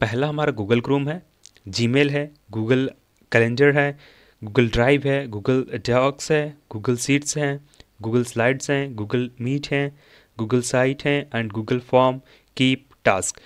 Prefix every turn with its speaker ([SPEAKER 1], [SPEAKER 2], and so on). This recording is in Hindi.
[SPEAKER 1] पहला हमारा गूगल क्रोम है जीमेल है गूगल कैलेंडर है गूगल ड्राइव है गूगल डॉक्स है गूगल सीट्स हैं गूगल स्लाइड्स हैं गूगल मीट हैं गूगल साइट हैं and Google form keep task